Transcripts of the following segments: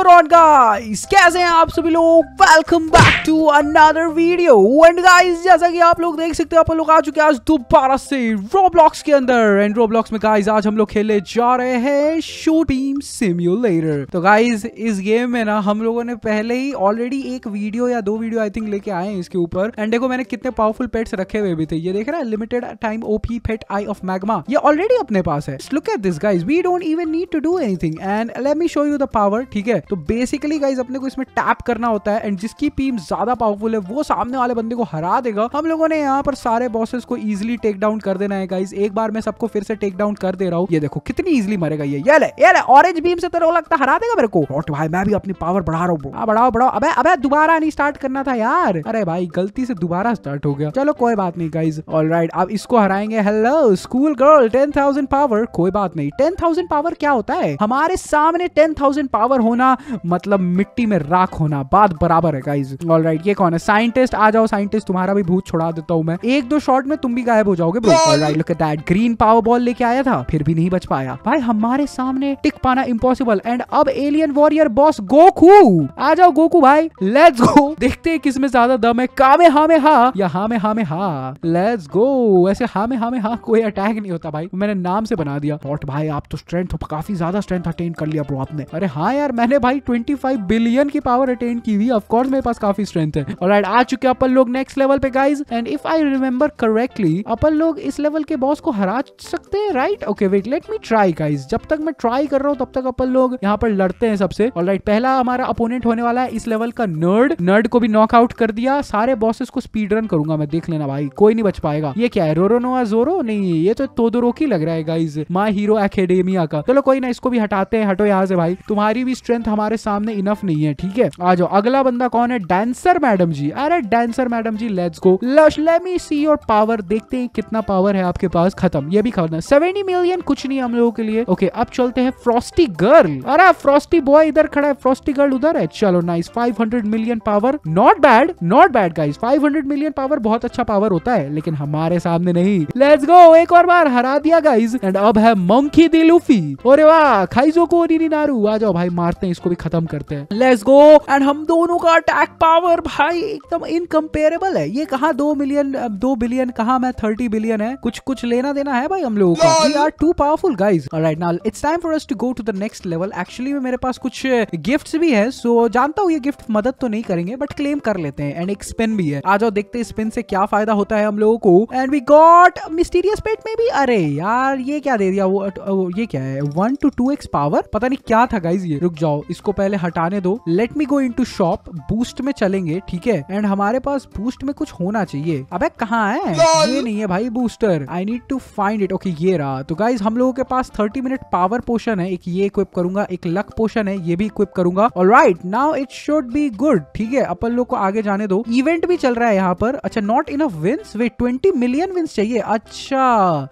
Guys कैसे हैं आप सभी लोग welcome back to another video and guys जैसा कि आप लोग देख सकते हो आप लोग आ चुके हैं आज दोबारा से रोब्लॉक्स के अंदर एंड रोब्लॉक्स में गाइस आज हम लोग खेलने जा रहे हैं शो टीम सिम्युलेटर तो गाइस इस गेम में ना हम लोगों ने पहले ही ऑलरेडी एक वीडियो या दो वीडियो आई थिंक लेके आए हैं इसके ऊपर एंड देखो मैंने कितने पावरफुल पेट्स रखे हुए भी थे ये देख रहे हैं limited time OP pet eye of magma ये ऑलरेडी अपने पास है look at this guys we don't even need to do anything and let me show you the power ठीक है तो बेसिकली गाइज अपने को इसमें टैप करना होता है एंड जिसकी टीम ज्यादा पावरफुल है वो सामने वाले बंदे को हरा देगा हम लोगों ने यहाँ पर सारे बॉसेस को इजिली टेक डाउन कर देना है गाइज एक बार मैं सबको फिर से टेक डाउन कर दे रहा हूँ ये देखो कितनी इजिली मरेगा ये ऑरेंज बीम से तो लगता हरा देगा मेरे को भाई मैं भी अपनी पावर बढ़ा रहा हूँ बढ़ाओ बढ़ाओ अब अब दोबारा नहीं स्टार्ट करना था यार अरे भाई गलती से दोबारा स्टार्ट हो गया चलो कोई बात नहीं गाइज ऑल राइट अब इसको हराएंगे hello school girl ten thousand power कोई बात नहीं टेन थाउजेंड पावर क्या होता है हमारे सामने टेन थाउजेंड पावर होना मतलब मिट्टी में राख होना बात बराबर है गाइज ऑल राइट ये कौन है साइंटिस्ट आ जाओ साइंटिस्ट तुम्हारा भी भूत छोड़ा देता हूँ मैं एक दो शॉट में तुम भी गायब हो जाओगे bro all look at that green power ball लेके आया था फिर भी नहीं बच पाया भाई हमारे सामने टिक पाना इम्पॉसिबल एंड अब एलियन वॉरियर बॉस गोकू आ जाओ गोकू भाई लेट्स गो देखते हैं किसमें ज्यादा दम है कामे हा में हा या हा में हा में हा लेट्स गो ऐसे हा में हा में हा कोई अटैक नहीं होता भाई मैंने नाम से बना दिया बॉट भाई आप तो स्ट्रेंथ काफी ज्यादा स्ट्रेंथ अटेन कर लिया ब्रो आपने अरे हाँ यार मैंने भाई 25 बिलियन की पावर अटेन की हुई ऑफकोर्स मेरे पास काफी स्ट्रेंथ है और आ चुके अपन लोग नेक्स्ट लेवल पे guys and if I remember correctly अपन लोग इस लेवल के बॉस को हरा सकते हैं right okay wait let me try guys जब तक मैं ट्राई कर रहा हूँ तब तक अपन लोग यहाँ पर लड़ते हैं सबसे और राइट पहला हमारा अपोनेंट होने वाला है इस लेवल का नर्ड नर्ड को भी नॉक आउट कर दिया सारे बॉसेस को स्पीड रन करूंगा मैं देख लेना भाई कोई नहीं बच पाएगा ये क्या है रोरोनोआ जोरो नहीं ये तो तोदोरोकी लग रहा है गाइज माई हीरो एकेडेमिया का चलो तो कोई ना इसको भी हटाते हैं हटो यहाँ से भाई तुम्हारी भी स्ट्रेंथ हमारे सामने इनफ नहीं है ठीक है आ जाओ अगला बंदा कौन है डांसर मैडम जी अरे डांसर मैडम जी लेट्स गो लश let me see your power देखते हैं कितना पावर है आपके पास खत्म ये भी खत्म सेवेंटी मिलियन कुछ नहीं हम लोगों के लिए ओके okay, अब चलते हैं फ्रॉस्टी गर्ल अरे फ्रॉस्टी बॉय इधर खड़ा है फ्रॉस्टी गर्ल उधर है चलो nice 500 million power not bad not bad guys 500 million power बहुत अच्छा पावर होता है लेकिन हमारे सामने नहीं लेट्स गो एक और बार हरा दिया गाइज एंड अब है मंकी दिलूफी लूफी और वाह खाइजो को नारू आ जाओ भाई मारते हैं इसको को भी खत्म करते हैं लेट्स गो एंड हम दोनों का अटैक पावर भाई एकदम इनकम्पेरेबल है ये कहा दो मिलियन दो बिलियन कहा मैं थर्टी बिलियन है कुछ कुछ लेना देना है भाई हम लोगों का we are too powerful guys right now it's time for us to go to the next level actually में मेरे पास कुछ गिफ्ट्स uh, भी है सो so, जानता हूँ ये गिफ्ट मदद तो नहीं करेंगे बट क्लेम कर लेते हैं एंड एक स्पिन भी है आ जाओ देखते हैं स्पिन से क्या फायदा होता है हम लोगों को and we got mysterious pet में भी अरे यार ये क्या दे दिया वो, वो ये क्या है one two two x power पता नहीं क्या था गाइज ये रुक जाओ इस इसको पहले हटाने दो let me go into shop boost में चलेंगे ठीक है एंड हमारे पास बूस्ट में कुछ होना चाहिए अब कहाँ है ये नहीं है भाई booster I need to find it okay ये रहा तो गाइज हम लोगों के पास थर्टी मिनट पावर पोशन है एक ये इक्विप करूंगा एक लक पोशन है ये भी इक्विप करूंगा और right now it should be good ठीक है अपन लोग को आगे जाने दो इवेंट भी चल रहा है यहाँ पर अच्छा not enough wins way twenty million wins चाहिए अच्छा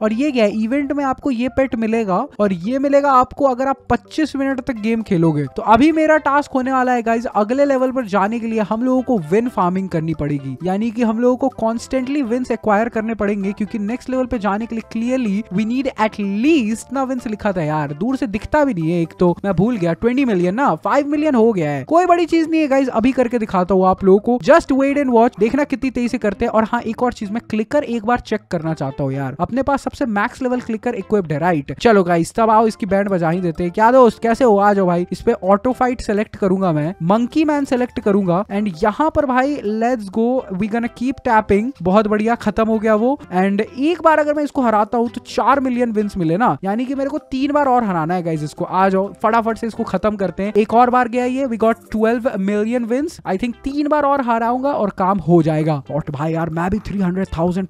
और ये क्या है इवेंट में आपको ये पेट मिलेगा और ये मिलेगा आपको अगर आप 25 मिनट तक गेम खेलोगे तो अभी मेरा टास्क होने वाला है गाइज अगले लेवल पर जाने के लिए हम लोगों को विन फार्मिंग करनी पड़ेगी यानी कि हम लोगों को कॉन्स्टेंटली विन्स एक्वायर करने पड़ेंगे क्योंकि नेक्स्ट लेवल पे जाने के लिए clearly we need at least ना विन्स लिखा था यार दूर से दिखता भी नहीं है एक तो मैं भूल गया ट्वेंटी मिलियन ना फाइव मिलियन हो गया है कोई बड़ी चीज नहीं है गाइज अभी करके दिखाता हूँ आप लोगों को जस्ट वेट एंड वॉच देखना कितनी तेजी से करते हैं और हाँ एक और चीज मैं क्लिकर एक बार चेक करना चाहता हूँ यार अपने पास सबसे मैक्स लेवल क्लिकर इक्विप्ड है राइट चलो गाइज तब आओ इसकी बैंड बजा ही देते हैं क्या दोस्त कैसे हो आ जाओ भाई इस पे ऑटो फाइट सेलेक्ट करूंगा मैं मंकी मैन सेलेक्ट करूंगा एंड यहाँ पर भाई let's go we gonna keep tapping बहुत बढ़िया खत्म हो गया वो एंड एक बार अगर मैं इसको हराता हूँ तो चार मिलियन विंस मिले ना यानी कि मेरे को तीन बार और हराना है इसको आ जाओ फटाफट से इसको खत्म करते हैं एक और बार गया ये we got twelve million wins I think तीन बार और हराऊंगा और काम हो जाएगा और भाई यार मैं भी थ्री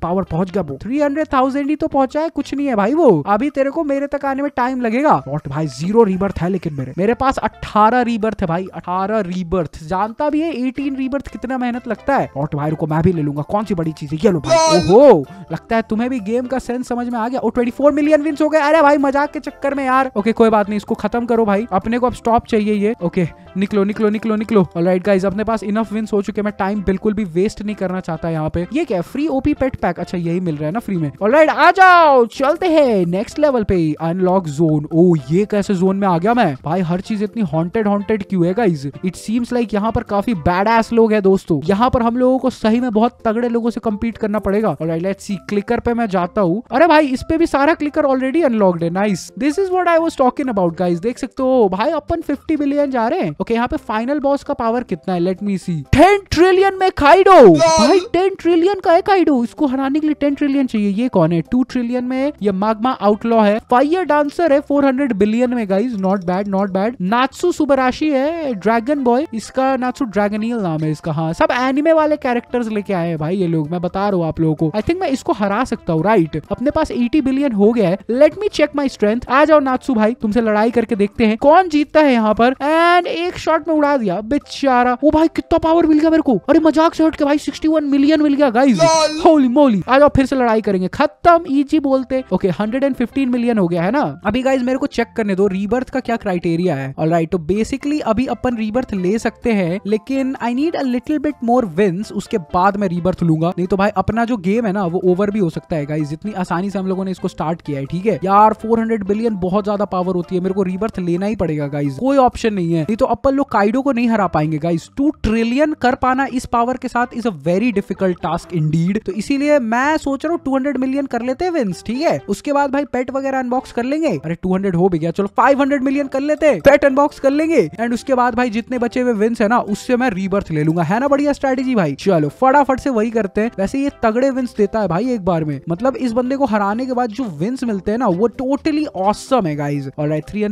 पावर पहुंच गया थ्री हंड्रेड ही तो पहुंचा है कुछ नहीं है भाई वो अभी तेरे को मेरे तक आने में टाइम लगेगा और भाई जीरो रिबर्थ है लेकिन मेरे मेरे पास अट्ठा अठारह रीबर्थ है भाई अठारह रीबर्थ जानता भी है एटीन रीबर्थ कितना मेहनत लगता है और भाई को मैं भी ले लूंगा कौन सी बड़ी चीज है ये लो भाई ओहो लगता है तुम्हें भी गेम का सेंस समझ में आ गया और ट्वेंटी फोर मिलियन विंस हो गए अरे भाई मजाक के चक्कर में यार ओके कोई बात नहीं इसको खत्म करो भाई अपने को अब स्टॉप चाहिए ये ओके निकलो निकलो निकलो निकलो ऑलराइट गाइस अपने पास इनफ विंस हो चुके मैं टाइम बिल्कुल भी वेस्ट नहीं करना चाहता यहाँ पे ये क्या फ्री ओपी पेट पैक अच्छा यही मिल रहा है ना फ्री में ऑलराइट आ जाओ चलते हैं नेक्स्ट लेवल पे अनलॉक जोन ओ ये कैसे जोन में आ गया मैं भाई हर चीज इतनी हॉन्टेड हॉन्टेड क्यू है गाइज इट सीम्स लाइक यहाँ पर काफी बैड एस लोग है दोस्तों यहाँ पर हम लोगों को सही में बहुत तगड़े लोगों से कम्पीट करना पड़ेगा और लेट्स सी सी क्लिकर पे मैं जाता हूँ अरे भाई इस पे भी सारा क्लिकर ऑलरेडी अनलॉक्ड है nice this is what I was talking about guys देख सकते हो भाई अपन फिफ्टी बिलियन जा रहे हैं ओके okay, यहाँ पे फाइनल बॉस का पावर कितना है let me see ten trillion में खाइडो भाई टेन ट्रिलियन का है खाइडो इसको हराने के लिए टेन ट्रिलियन चाहिए ये कौन है टू ट्रिलियन में ये मागमा आउटलॉ है फायर डांसर है फोर हंड्रेड बिलियन में guys not bad not bad Natsu Subarashi है ड्रैगन बॉय इसका नात्सु ड्रैगनियल नाम है इसका हाँ सब एनिमे वाले कैरेक्टर्स लेके आए हैं भाई ये लोग मैं बता रहा हूँ आप लोगों को आई थिंक मैं इसको उसको हरा सकता हूँ राइट अपने पास एटी बिलियन हो गया है let me check my strength आ जाओ नाथसू भाई तुमसे लड़ाई करके देखते हैं कौन जीतता है यहाँ पर मैन एक शॉट में उड़ा दिया बेचारा वो भाई कितना पावर मिल गया मेरे को अरे मजाक से हट के भाई 61 मिलियन मिल गया गाइस होली मोली आज आप फिर से लड़ाई करेंगे खत्म इजी बोलते okay hundred and fifteen million हो गया है ना अभी गाइज मेरे को चेक करने दो रीबर्थ का क्या क्राइटेरिया है और राइट तो बेसिकली अभी अपन रीबर्थ ले सकते हैं लेकिन I need a little bit more wins उसके बाद मैं रीबर्थ लूंगा नहीं तो भाई अपना जो गेम है ना वो ओवर भी हो सकता है गाइज इतनी आसानी से हम लोगों ने इसको स्टार्ट किया है ठीक है यार 400 बिलियन बहुत ज्यादा पावर होती है मेरे को रीबर्थ लेना ही पड़ेगा गाइज कोई ऑप्शन नहीं है नहीं तो अपन लोग काइडो को नहीं हरा पाएंगे गाइस टू ट्रिलियन कर पाना इस पावर के साथ is a very difficult task in तो इसीलिए मैं सोच रहा हूँ टू हंड्रेड मिलियन कर लेते हैं ठीक है उसके बाद भाई पेट वगैरह अनबॉक्स कर लेंगे अरे टू हंड्रेड हो भी गया चलो फाइव हंड्रेड मिलियन कर लेते हैं पेट अनबॉक्स कर लेंगे एंड उसके बाद भाई जितने बचे हुए विंस है ना उससे मैं रीबर्थ ले लूंगा है ना बढ़िया स्ट्रेटेजी भाई चलो फटाफट से वही करते हैं वैसे ये तगड़े विंस देता है भाई एक बार में मतलब इस बंदे को हराने के बाद जो विंस मिलते हैं ना वो टोटली ऑसम है गाइज और थ्री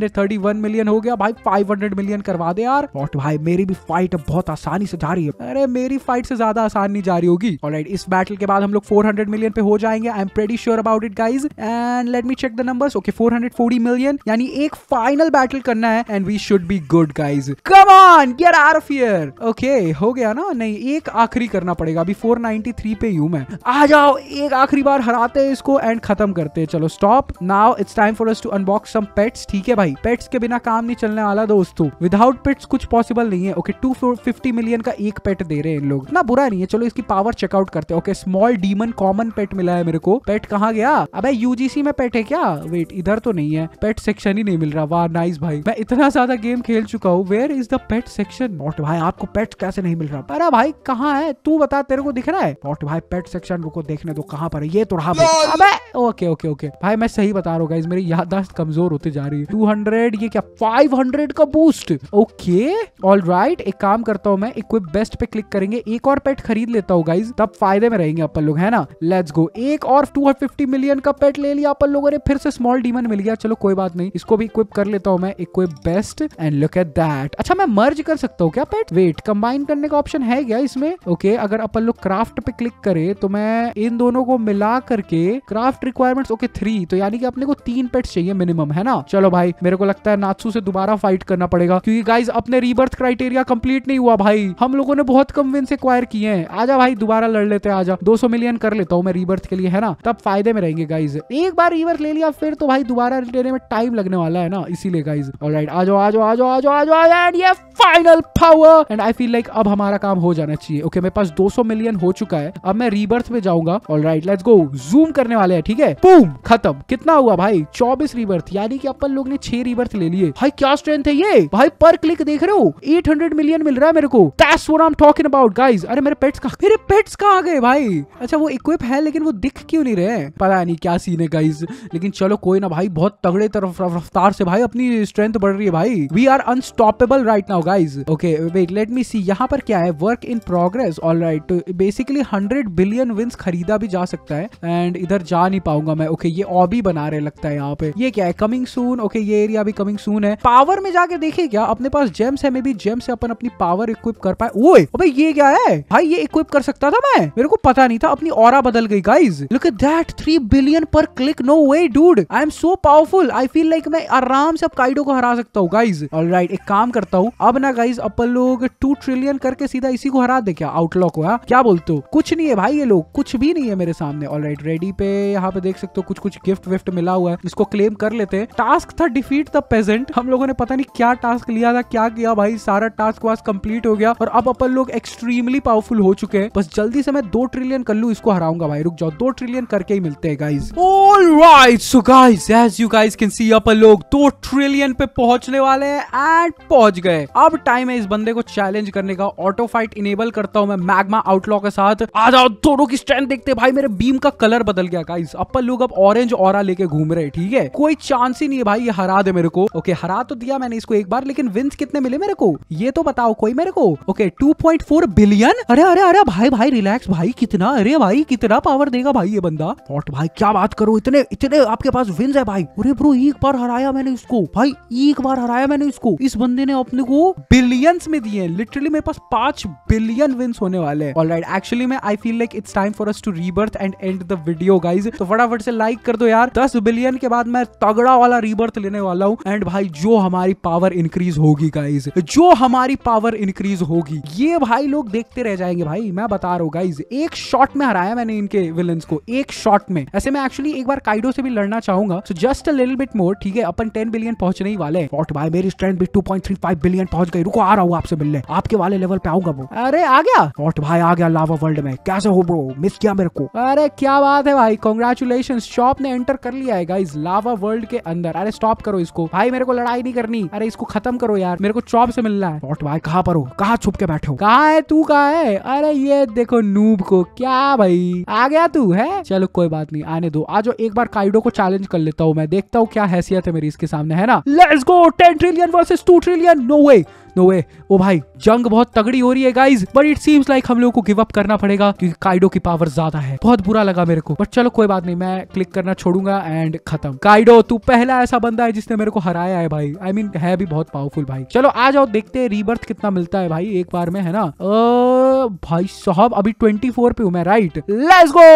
मिलियन हो गया भाई फाइव मिलियन करवा दे यार मोस्ट भाई मेरी भी फाइट बहुत आसानी से जा रही है अरे मेरी फाइट से ज्यादा आसान नहीं जा रही होगी और इस बैटल के बाद हम लोग फोर मिलियन पे हो जाएंगे I am pretty sure about it guys and let me check the numbers okay 440 मिलियन यानी एक फाइनल बैटल करना है and we should be good guys come on get out of here okay हो गया ना नहीं एक आखिरी करना पड़ेगा अभी 493 पे यू मैं आ जाओ एक आखिरी बार हराते हैं इसको एंड खत्म करते हैं चलो stop now it's time for us to unbox some pets ठीक है भाई पेट्स के बिना काम नहीं चलने वाला दोस्तों विद विदाउट पेट्स कुछ पॉसिबल नहीं है ओके टू फिफ्टी मिलियन का एक पेट दे रहे हैं इन लोग इतना बुरा नहीं है चलो इसकी पावर चेकआउट करते हैं okay small demon common pet मिला है मेरे को पेट कहाँ गया अब यूजीसी में पेट है क्या वेट इधर तो नहीं है पेट सेक्शन ही नहीं मिल रहा वाह नाइस भाई मैं इतना ज्यादा गेम खेल चुका हूँ where is the pet section not भाई आपको पेट कैसे नहीं मिल रहा अरे भाई कहाँ है तू बता तेरे को दिख रहा है नॉट भाई पेट सेक्शन रुको देखने दो कहाँ पर है ये तो रहा ओके ओके ओके भाई मैं सही बता रहा हूँ मेरी याददाश्त कमजोर होती जा रही है टू हंड्रेड ये क्या फाइव हंड्रेड का बूस्ट ओके ऑल राइट एक काम करता हूँ मैं इक्विप बेस्ट पे क्लिक करेंगे एक और पेट खरीद लेता हूँ गाइज तब फायदे में रहेंगे अपन लोग है ना लेट्स गो एक और टू मिलियन का पेट ले लिया अपन लोगों ने फिर से स्मॉल डीमन मिल गया चलो कोई बात नहीं इसको भी इक्विप कर लेता हूँ मैं equip best and look at that अच्छा मैं मर्ज कर सकता हूँ क्या पेट वेट कंबाइन करने का ऑप्शन है क्या इसमें ओके okay, अगर अपन लोग क्राफ्ट पे क्लिक करें तो मैं इन दोनों को मिला करके क्राफ्ट रिक्वायरमेंट्स ओके थ्री तो यानी कि अपने को तीन पेट्स चाहिए मिनिमम है ना चलो भाई मेरे को लगता है नाथसू से दोबारा फाइट करना पड़ेगा क्योंकि गाइज अपने रीबर्थ क्राइटेरिया कंप्लीट नहीं हुआ भाई हम लोगों ने बहुत कम विन से क्वायर किए हैं आजा भाई दोबारा लड़ लेते हैं आजा 200 मिलियन कर लेता हूँ मैं रीबर्थ के लिए है ना तब फायदे में रहेंगे गाइज एक बार रीबर्थ ले लिया फिर तो भाई दोबारा लेने में टाइम लगने वाला है ना इसीलिए गाइज और राइट आ जाओ आ जाओ आ जाओ आ जाओ आ जाओ एंड ये final power and I feel like अब हमारा काम हो जाना चाहिए ओके मेरे पास 200 मिलियन हो चुका है अब मैं रीबर्थ में जाऊंगा all right let's go zoom करने वाले हैं ठीक है बूम खत्म कितना हुआ भाई 24 रीबर्थ यानी कि अपन लोग ने 6 रीबर्थ ले लिए भाई क्या स्ट्रेंथ है ये भाई पर क्लिक देख रहे हो 800 मिलियन मिल रहा है मेरे को that's what I am talking about guys अरे मेरे पेट्स का मेरे पेट्स कहां गए भाई अच्छा वो इक्विप है लेकिन वो दिख क्यों नहीं रहे पता नहीं क्या सीन है गाइस लेकिन चलो कोई ना भाई बहुत तगड़े तरफ रफ्तार से भाई अपनी स्ट्रेंथ बढ़ रही है भाई we are unstoppable right now guys okay wait let me see यहाँ पर क्या है work in progress all right basically hundred billion wins खरीदा भी जा सकता है एंड इधर जा नहीं पाऊंगा मैं ओके okay, ये ऑबी बना रहे लगता है यहाँ पे ये क्या है कमिंग सून ओके ये एरिया भी कमिंग सून है पावर में जाके देखे क्या अपने पास जेम्स है मे बी जेम्स से अपन अपनी पावर इक्विप कर पाए ओए अबे ये क्या है भाई ये इक्विप कर सकता था मैं मेरे को पता नहीं था अपनी और बदल गई guys look at that three billion पर click no way dude I am so powerful I feel like मैं आराम से अब काइडो को हरा सकता हूँ गाइज और राइट एक काम करता हूँ अब ना गाइज अपन लोग टू ट्रिलियन करके सीधा इसी को हरा दे क्या आउटलॉ को हा? क्या बोलते हो कुछ नहीं है भाई ये लोग कुछ भी नहीं है मेरे सामने ऑल राइट रेडी पे यहाँ पे देख सकते हो कुछ कुछ गिफ्ट विफ्ट मिला हुआ है इसको क्लेम कर लेते हैं टास्क था डिफीट द पेजेंट हम लोगों ने पता नहीं क्या टास्क लिया था क्या किया भाई सारा टास्क वास्क कंप्लीट हो गया और अब अपन लोग एक्सट्रीमली पावरफुल हो चुके हैं बस जल्दी से मैं दो ट्रिलियन कर लू इसको हराऊंगा भाई रुक जाओ दो ट्रिलियन करके ही मिलते हैं guys all right so guys as you guys can see अपन लोग दो ट्रिलियन पे पहुंचने वाले हैं एंड पहुंच गए अब टाइम है इस बंदे को चैलेंज करने का ऑटो फाइट इनेबल करता हूं मैं मैग्मा आउटलॉ के साथ आ जाओ दोनों की स्ट्रेंथ देखते हैं भाई मेरे बीम का कलर बदल गया गाइज अपन लोग अब ऑरेंज और लेके घूम रहे ठीक है कोई चांस ही नहीं है भाई ये हरा दे मेरे को ओके हरा तो दिया मैंने इसको एक बार लेकिन लेकिन विंस कितने मिले मेरे को ये तो बताओ कोई मेरे को okay two point four billion अरे अरे अरे भाई भाई रिलैक्स भाई कितना अरे भाई कितना पावर देगा भाई ये बंदा और भाई क्या बात करो इतने इतने आपके पास विंस है भाई अरे ब्रो एक बार हराया मैंने इसको भाई एक बार हराया मैंने इसको इस बंदे ने अपने को बिलियंस में दिए लिटरली मेरे पास पांच बिलियन विंस होने वाले ऑल राइट एक्चुअली मैं I feel like it's time for us to rebirth and end the video guys तो फटाफट से लाइक कर दो यार दस बिलियन के बाद मैं तगड़ा वाला रीबर्थ लेने वाला हूँ एंड भाई जो हमारी पावर इंक्रीज इंक्रीज होगी गाइज जो हमारी पावर इंक्रीज होगी ये भाई लोग देखते रह जाएंगे भाई मैं बता रहा हूँ गाइज एक शॉट में हराया मैंने इनके विलन को एक शॉट में ऐसे में एक्चुअली एक बार काइडो से भी लड़ना चाहूंगा सो जस्ट लिल बिट मोर ठीक है अपन टेन बिलियन पहुंचने ही वाले हैं भाई मेरी स्ट्रेंथ भी 2.35 बिलियन पहुंच गई रुको आ रहा हूँ आपसे मिलने आपके वाले लेवल पे आऊंगा वो अरे आ गया वॉट भाई आ गया लावा वर्ल्ड में कैसे हो ब्रो मिस किया मेरे को अरे क्या बात है भाई कॉन्ग्रेचुलेन शॉप ने एंटर कर लिया है गाइज लावा वर्ल्ड के अंदर अरे स्टॉप करो इसको भाई मेरे को लड़ाई नहीं करनी अरे इसको खत्म करो यार मेरे को चौब से मिलना है पॉट भाई कहाँ पर हो कहा छुप के बैठे हो कहा है तू कहा है अरे ये देखो नूब को क्या भाई आ गया तू है चलो कोई बात नहीं आने दो आज एक बार काइडो को चैलेंज कर लेता हूँ मैं देखता हूँ क्या हैसियत है मेरी इसके सामने है ना let's go ten trillion versus two trillion no way no way ओ भाई जंग बहुत तगड़ी हो रही है guys but it seems like हम लोग को गिव अप करना पड़ेगा क्योंकि काइडो की पावर ज्यादा है बहुत बुरा लगा मेरे को बट चलो कोई बात नहीं मैं क्लिक करना छोड़ूंगा एंड खत्म काइडो तू पहला ऐसा बंदा है जिसने मेरे को हराया है भाई आई I मीन mean, है भी बहुत पावरफुल भाई चलो आ जाओ देखते हैं रीबर्थ कितना मिलता है भाई एक बार में है ना ओ, भाई साहब अभी ट्वेंटी फोर पे हूँ मैं राइट लेट्स गो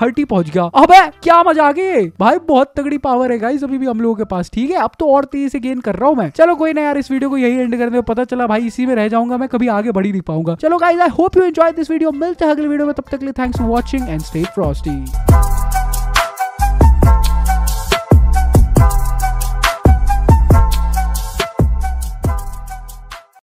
थर्टी पहुंच गया अबे क्या मजा आ गई भाई बहुत तगड़ी पावर है गाइज अभी भी हम लोगों के पास ठीक है अब तो और तेजी से गेन कर रहा हूँ मैं चलो कोई ना यार इस वीडियो को यही एंड करने पता चला भाई इसी में रह जाऊंगा मैं कभी आगे बढ़ी नहीं पाऊंगा चलो guys I hope you enjoy this video मिलते हैं अगले वीडियो में तब तक लिए thanks for watching and stay Frosty